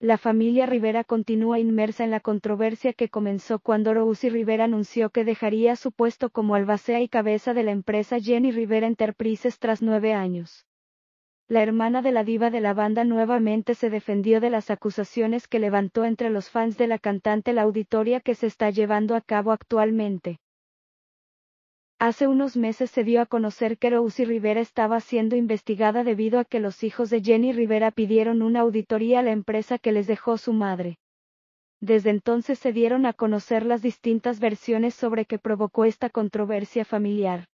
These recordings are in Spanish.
La familia Rivera continúa inmersa en la controversia que comenzó cuando Rousi Rivera anunció que dejaría su puesto como albacea y cabeza de la empresa Jenny Rivera Enterprises tras nueve años. La hermana de la diva de la banda nuevamente se defendió de las acusaciones que levantó entre los fans de la cantante la auditoria que se está llevando a cabo actualmente. Hace unos meses se dio a conocer que Rosy Rivera estaba siendo investigada debido a que los hijos de Jenny Rivera pidieron una auditoría a la empresa que les dejó su madre. Desde entonces se dieron a conocer las distintas versiones sobre que provocó esta controversia familiar.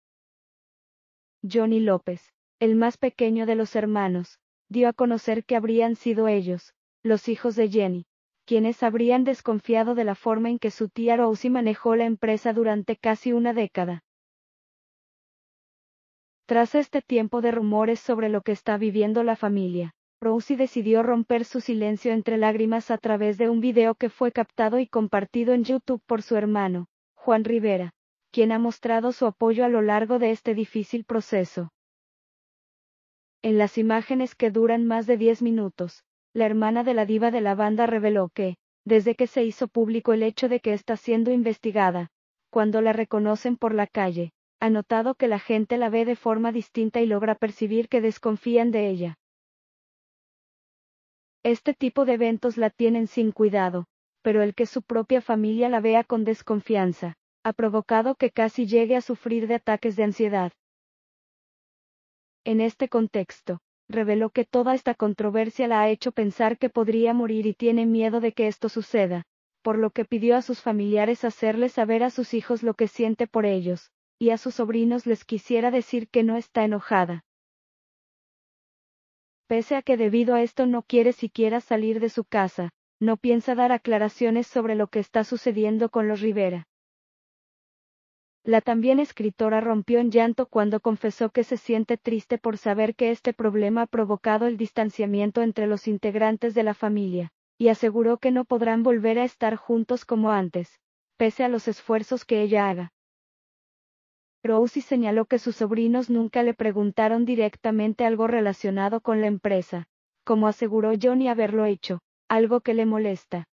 Johnny López, el más pequeño de los hermanos, dio a conocer que habrían sido ellos, los hijos de Jenny, quienes habrían desconfiado de la forma en que su tía Rosie manejó la empresa durante casi una década. Tras este tiempo de rumores sobre lo que está viviendo la familia, Rosie decidió romper su silencio entre lágrimas a través de un video que fue captado y compartido en YouTube por su hermano, Juan Rivera, quien ha mostrado su apoyo a lo largo de este difícil proceso. En las imágenes que duran más de 10 minutos, la hermana de la diva de la banda reveló que, desde que se hizo público el hecho de que está siendo investigada, cuando la reconocen por la calle, ha notado que la gente la ve de forma distinta y logra percibir que desconfían de ella. Este tipo de eventos la tienen sin cuidado, pero el que su propia familia la vea con desconfianza, ha provocado que casi llegue a sufrir de ataques de ansiedad. En este contexto, reveló que toda esta controversia la ha hecho pensar que podría morir y tiene miedo de que esto suceda, por lo que pidió a sus familiares hacerle saber a sus hijos lo que siente por ellos, y a sus sobrinos les quisiera decir que no está enojada. Pese a que debido a esto no quiere siquiera salir de su casa, no piensa dar aclaraciones sobre lo que está sucediendo con los Rivera. La también escritora rompió en llanto cuando confesó que se siente triste por saber que este problema ha provocado el distanciamiento entre los integrantes de la familia, y aseguró que no podrán volver a estar juntos como antes, pese a los esfuerzos que ella haga. Rousey señaló que sus sobrinos nunca le preguntaron directamente algo relacionado con la empresa, como aseguró Johnny haberlo hecho, algo que le molesta.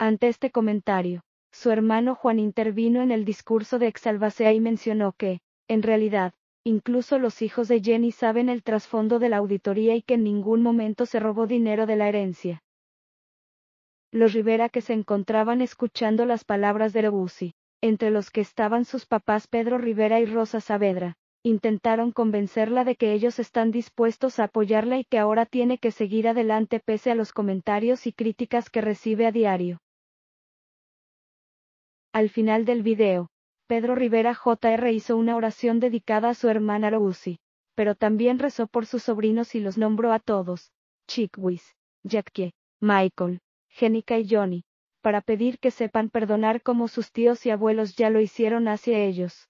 Ante este comentario, su hermano Juan intervino en el discurso de Exalbacea y mencionó que, en realidad, incluso los hijos de Jenny saben el trasfondo de la auditoría y que en ningún momento se robó dinero de la herencia. Los Rivera que se encontraban escuchando las palabras de Rousey entre los que estaban sus papás Pedro Rivera y Rosa Saavedra, intentaron convencerla de que ellos están dispuestos a apoyarla y que ahora tiene que seguir adelante pese a los comentarios y críticas que recibe a diario. Al final del video, Pedro Rivera Jr. hizo una oración dedicada a su hermana Rousi, pero también rezó por sus sobrinos y los nombró a todos, Chikwis, Jackie, Michael, Jenica y Johnny, para pedir que sepan perdonar como sus tíos y abuelos ya lo hicieron hacia ellos.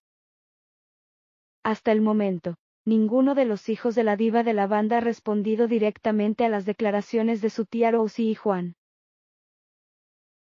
Hasta el momento, ninguno de los hijos de la diva de la banda ha respondido directamente a las declaraciones de su tía Rosie y Juan.